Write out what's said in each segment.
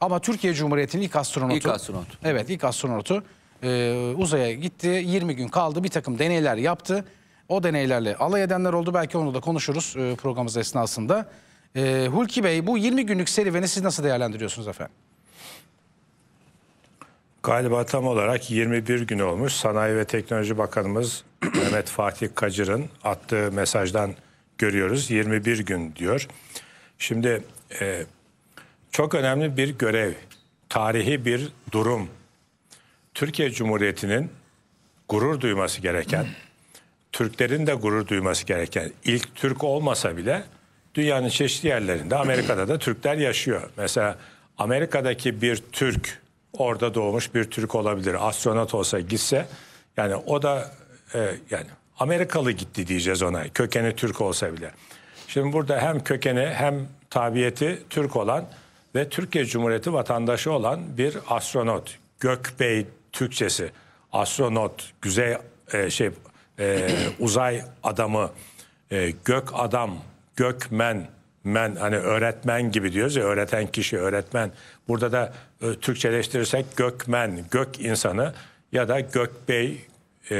Ama Türkiye Cumhuriyeti'nin ilk astronotu. İlk astronot. Evet ilk astronotu e, uzaya gitti. 20 gün kaldı bir takım deneyler yaptı. O deneylerle alay edenler oldu. Belki onu da konuşuruz e, programımız esnasında. E, Hulki Bey bu 20 günlük serüveni siz nasıl değerlendiriyorsunuz efendim? Galiba tam olarak 21 gün olmuş. Sanayi ve Teknoloji Bakanımız Mehmet Fatih Kacır'ın attığı mesajdan görüyoruz. 21 gün diyor. Şimdi e, çok önemli bir görev, tarihi bir durum. Türkiye Cumhuriyeti'nin gurur duyması gereken, Türklerin de gurur duyması gereken, ilk Türk olmasa bile dünyanın çeşitli yerlerinde Amerika'da da Türkler yaşıyor. Mesela Amerika'daki bir Türk orada doğmuş bir Türk olabilir. Astronot olsa gitse yani o da e, yani Amerikalı gitti diyeceğiz ona. Kökeni Türk olsa bile. Şimdi burada hem kökeni hem tabiyeti Türk olan ve Türkiye Cumhuriyeti vatandaşı olan bir astronot. Gökbey Türkçesi. Astronot, güzel e, şey e, uzay adamı, e, gök adam, gökmen, men hani öğretmen gibi diyoruz ya öğreten kişi, öğretmen. Burada da e, Türkçeleştirirsek gökmen, gök insanı ya da gökbey e,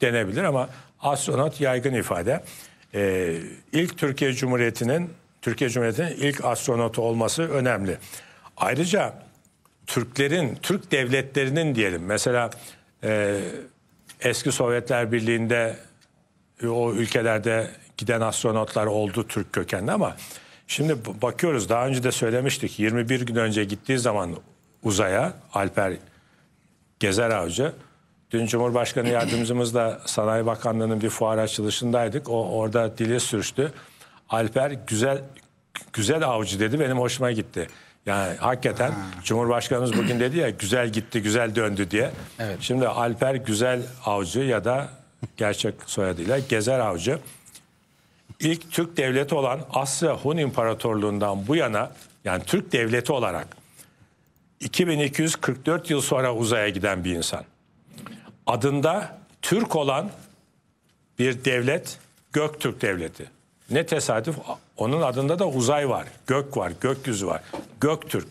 denebilir ama astronot yaygın ifade. E, ilk Türkiye Cumhuriyeti'nin Türkiye Cumhuriyeti'nin ilk astronotu olması önemli. Ayrıca Türklerin, Türk devletlerinin diyelim mesela e, eski Sovyetler Birliği'nde e, o ülkelerde giden astronotlar oldu Türk kökenli ama şimdi bakıyoruz daha önce de söylemiştik 21 gün önce gittiği zaman uzaya Alper Gezer Avcı dün Cumhurbaşkanı yardımcımızla Sanayi Bakanlığı'nın bir fuar açılışındaydık. O orada dili sürçtü. Alper güzel güzel avcı dedi benim hoşuma gitti. Yani hakikaten Cumhurbaşkanımız bugün dedi ya güzel gitti güzel döndü diye. Evet. Şimdi Alper Güzel Avcı ya da gerçek soyadıyla Gezer Avcı ilk Türk devleti olan Asya Hun İmparatorluğundan bu yana yani Türk devleti olarak 2244 yıl sonra uzaya giden bir insan. Adında Türk olan bir devlet Göktürk Devleti. Ne tesadüf onun adında da uzay var, gök var, gökyüzü var. Göktürk.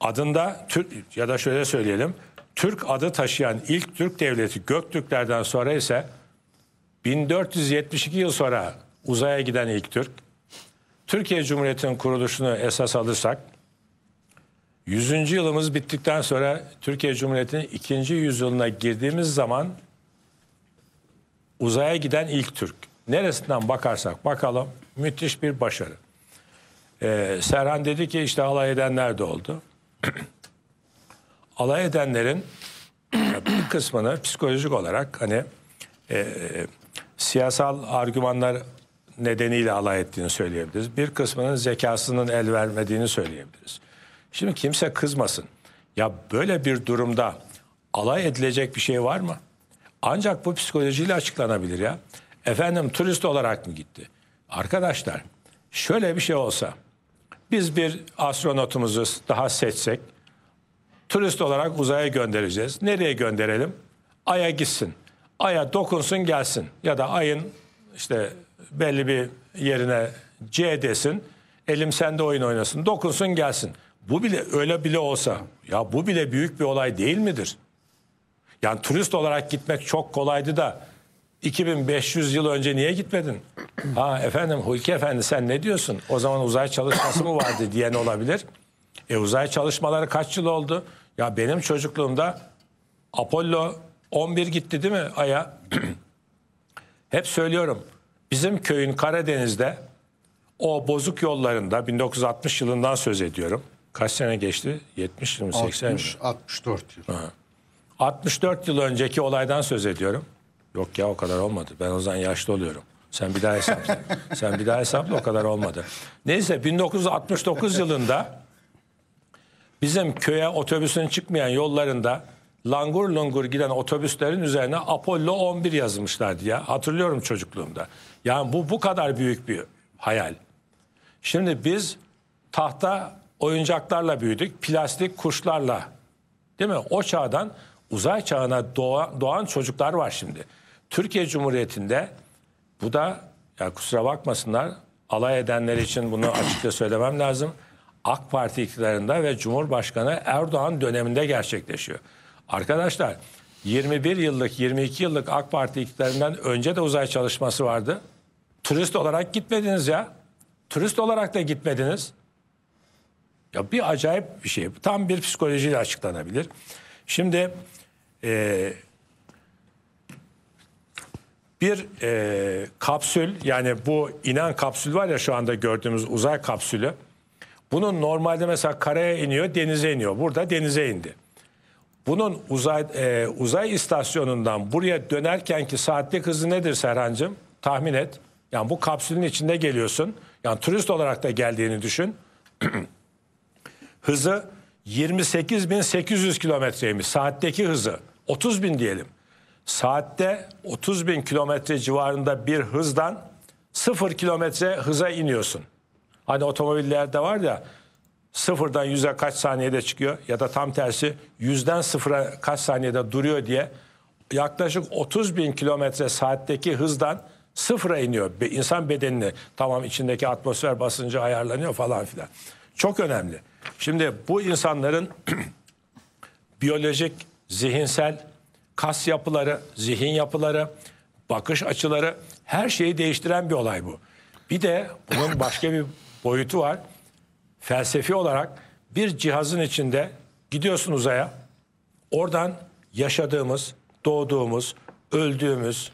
Adında Türk ya da şöyle söyleyelim. Türk adı taşıyan ilk Türk devleti Göktürklerden sonra ise 1472 yıl sonra uzaya giden ilk Türk. Türkiye Cumhuriyeti'nin kuruluşunu esas alırsak 100. yılımız bittikten sonra Türkiye Cumhuriyeti'nin ikinci yüzyılına girdiğimiz zaman uzaya giden ilk Türk neresinden bakarsak bakalım müthiş bir başarı. Ee, Serhan dedi ki işte alay edenler de oldu. alay edenlerin bir kısmını psikolojik olarak hani e, siyasal argümanlar nedeniyle alay ettiğini söyleyebiliriz. Bir kısmının zekasının el vermediğini söyleyebiliriz. Şimdi kimse kızmasın. Ya böyle bir durumda alay edilecek bir şey var mı? Ancak bu psikolojiyle açıklanabilir ya. Efendim turist olarak mı gitti? Arkadaşlar şöyle bir şey olsa biz bir astronotumuzu daha seçsek turist olarak uzaya göndereceğiz. Nereye gönderelim? Ay'a gitsin. Ay'a dokunsun gelsin ya da ayın işte belli bir yerine C desin. Elim sende oyun oynasın. Dokunsun gelsin. Bu bile öyle bile olsa ya bu bile büyük bir olay değil midir? Yani turist olarak gitmek çok kolaydı da 2500 yıl önce niye gitmedin? Ha efendim Hulki Efendi sen ne diyorsun? O zaman uzay çalışması mı vardı diyen olabilir. E uzay çalışmaları kaç yıl oldu? Ya benim çocukluğumda Apollo 11 gitti değil mi Ay'a? Hep söylüyorum. Bizim köyün Karadeniz'de o bozuk yollarında 1960 yılından söz ediyorum. Kaç sene geçti? 70 mi 80 60, mi? 64 yıl. Ha. 64 yıl önceki olaydan söz ediyorum. Yok ya o kadar olmadı. Ben o zaman yaşlı oluyorum. Sen bir daha hesapla. Sen bir daha hesapla o kadar olmadı. Neyse 1969 yılında bizim köye otobüsün çıkmayan yollarında langur lungur giden otobüslerin üzerine Apollo 11 yazmışlardı ya. Hatırlıyorum çocukluğumda. Yani bu bu kadar büyük bir hayal. Şimdi biz tahta oyuncaklarla büyüdük, plastik kuşlarla. Değil mi? O çağdan uzay çağına doğan, doğan çocuklar var şimdi. Türkiye Cumhuriyeti'nde bu da ya kusura bakmasınlar alay edenler için bunu açıkça söylemem lazım. AK Parti iktidarında ve Cumhurbaşkanı Erdoğan döneminde gerçekleşiyor. Arkadaşlar 21 yıllık 22 yıllık AK Parti iktidarından önce de uzay çalışması vardı. Turist olarak gitmediniz ya. Turist olarak da gitmediniz. Ya bir acayip bir şey. Tam bir psikolojiyle açıklanabilir. Şimdi e, bir e, kapsül yani bu inen kapsül var ya şu anda gördüğümüz uzay kapsülü. Bunun normalde mesela karaya iniyor, denize iniyor. Burada denize indi. Bunun uzay e, uzay istasyonundan buraya dönerkenki ki saatlik hızı nedir Serhancım Tahmin et. Yani bu kapsülün içinde geliyorsun. Yani turist olarak da geldiğini düşün. hızı 28.800 kilometreymiş. Saatteki hızı. 30 bin diyelim saatte 30 bin kilometre civarında bir hızdan 0 kilometre hıza iniyorsun. Hani otomobillerde var ya sıfırdan 100'e kaç saniyede çıkıyor ya da tam tersi yüzden sıfıra kaç saniyede duruyor diye yaklaşık 30 bin kilometre saatteki hızdan sıfıra iniyor insan bedenini. Tamam içindeki atmosfer basıncı ayarlanıyor falan filan. Çok önemli. Şimdi bu insanların biyolojik, zihinsel, kas yapıları, zihin yapıları, bakış açıları her şeyi değiştiren bir olay bu. Bir de bunun başka bir boyutu var. Felsefi olarak bir cihazın içinde gidiyorsun uzaya. Oradan yaşadığımız, doğduğumuz, öldüğümüz,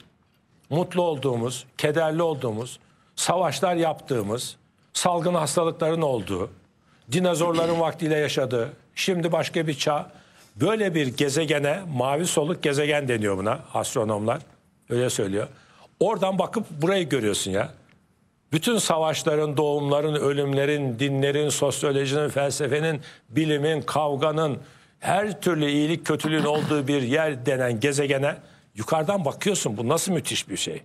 mutlu olduğumuz, kederli olduğumuz, savaşlar yaptığımız, salgın hastalıkların olduğu, dinozorların vaktiyle yaşadığı, şimdi başka bir çağ, Böyle bir gezegene mavi soluk gezegen deniyor buna astronomlar. Öyle söylüyor. Oradan bakıp burayı görüyorsun ya. Bütün savaşların, doğumların, ölümlerin, dinlerin, sosyolojinin, felsefenin, bilimin, kavganın, her türlü iyilik kötülüğün olduğu bir yer denen gezegene yukarıdan bakıyorsun. Bu nasıl müthiş bir şey.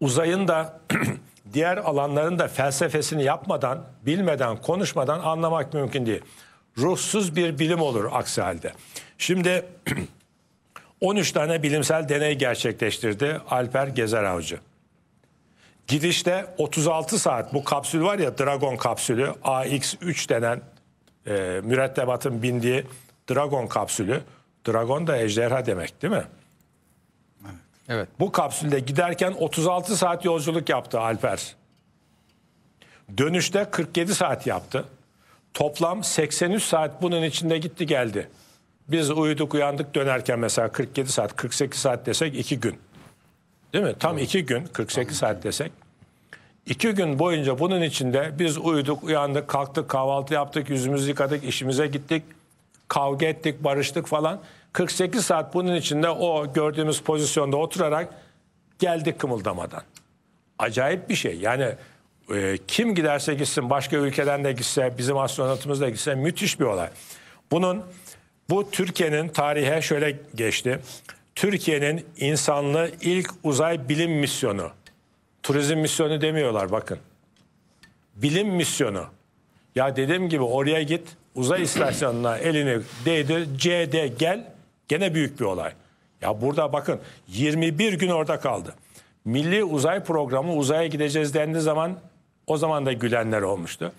Uzayın da diğer alanların da felsefesini yapmadan, bilmeden, konuşmadan anlamak mümkün değil ruhsuz bir bilim olur aksi halde. Şimdi 13 tane bilimsel deney gerçekleştirdi Alper Gezer Avcı. Gidişte 36 saat bu kapsül var ya Dragon kapsülü AX3 denen e, mürettebatın bindiği Dragon kapsülü. Dragon da ejderha demek değil mi? Evet. evet. Bu kapsülde giderken 36 saat yolculuk yaptı Alper. Dönüşte 47 saat yaptı. Toplam 83 saat bunun içinde gitti geldi. Biz uyuduk uyandık dönerken mesela 47 saat 48 saat desek 2 gün. Değil mi? Tam 2 gün 48 saat desek. 2 gün boyunca bunun içinde biz uyuduk uyandık kalktık kahvaltı yaptık yüzümüzü yıkadık işimize gittik. Kavga ettik barıştık falan. 48 saat bunun içinde o gördüğümüz pozisyonda oturarak geldik kımıldamadan. Acayip bir şey yani e, kim giderse gitsin başka ülkeden de gitse bizim astronotumuz da gitse müthiş bir olay. Bunun bu Türkiye'nin tarihe şöyle geçti. Türkiye'nin insanlı ilk uzay bilim misyonu. Turizm misyonu demiyorlar bakın. Bilim misyonu. Ya dediğim gibi oraya git uzay istasyonuna elini değdir CD gel gene büyük bir olay. Ya burada bakın 21 gün orada kaldı. Milli uzay programı uzaya gideceğiz dendiği zaman o zaman da gülenler olmuştu.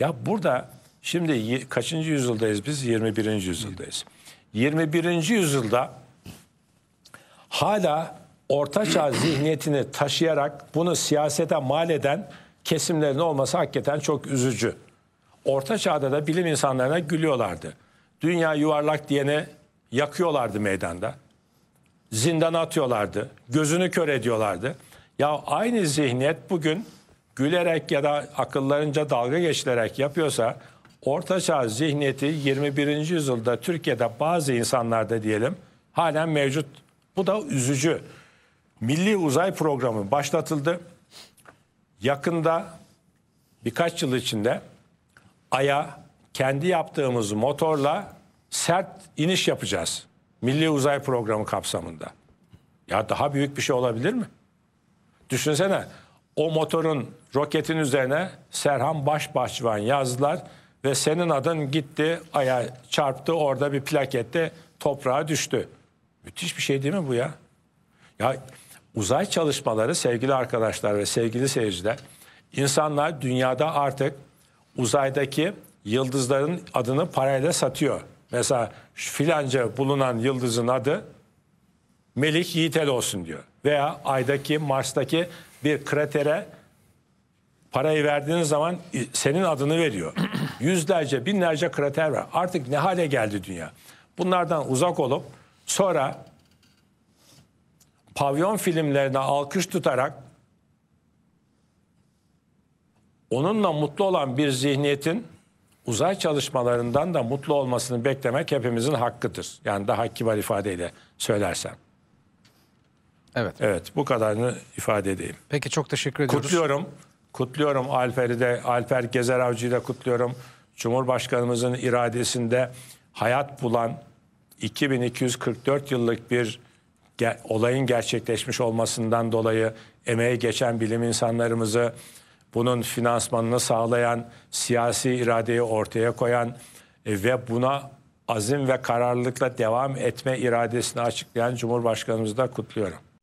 Ya burada şimdi kaçıncı yüzyıldayız biz? 21. yüzyıldayız. 21. yüzyılda hala Orta Çağ zihniyetini taşıyarak bunu siyasete mal eden kesimlerin olması hakikaten çok üzücü. Orta çağda da bilim insanlarına gülüyorlardı. Dünya yuvarlak diyene yakıyorlardı meydanda. Zindana atıyorlardı. Gözünü kör ediyorlardı. Ya aynı zihniyet bugün gülerek ya da akıllarınca dalga geçilerek yapıyorsa ortaçağ zihniyeti 21. yüzyılda Türkiye'de bazı insanlarda diyelim halen mevcut. Bu da üzücü. Milli uzay programı başlatıldı. Yakında birkaç yıl içinde aya kendi yaptığımız motorla sert iniş yapacağız. Milli uzay programı kapsamında. Ya daha büyük bir şey olabilir mi? Düşünsene o motorun roketin üzerine Serhan Başbaşvan yazdılar ve senin adın gitti aya çarptı orada bir plakette toprağa düştü. Müthiş bir şey değil mi bu ya? Ya uzay çalışmaları sevgili arkadaşlar ve sevgili seyirciler insanlar dünyada artık uzaydaki yıldızların adını parayla satıyor. Mesela filanca bulunan yıldızın adı Melik Yiğitel olsun diyor. Veya aydaki Mars'taki bir kratere parayı verdiğiniz zaman senin adını veriyor. Yüzlerce, binlerce krater var. Artık ne hale geldi dünya? Bunlardan uzak olup sonra pavyon filmlerine alkış tutarak onunla mutlu olan bir zihniyetin uzay çalışmalarından da mutlu olmasını beklemek hepimizin hakkıdır. Yani daha kibar ifadeyle söylersem. Evet. Evet bu kadarını ifade edeyim. Peki çok teşekkür ediyoruz. Kutluyorum. Kutluyorum Alper'i de, Alper Gezer Avcı'yı da kutluyorum. Cumhurbaşkanımızın iradesinde hayat bulan 2244 yıllık bir ge olayın gerçekleşmiş olmasından dolayı emeği geçen bilim insanlarımızı, bunun finansmanını sağlayan, siyasi iradeyi ortaya koyan e, ve buna azim ve kararlılıkla devam etme iradesini açıklayan Cumhurbaşkanımızı da kutluyorum.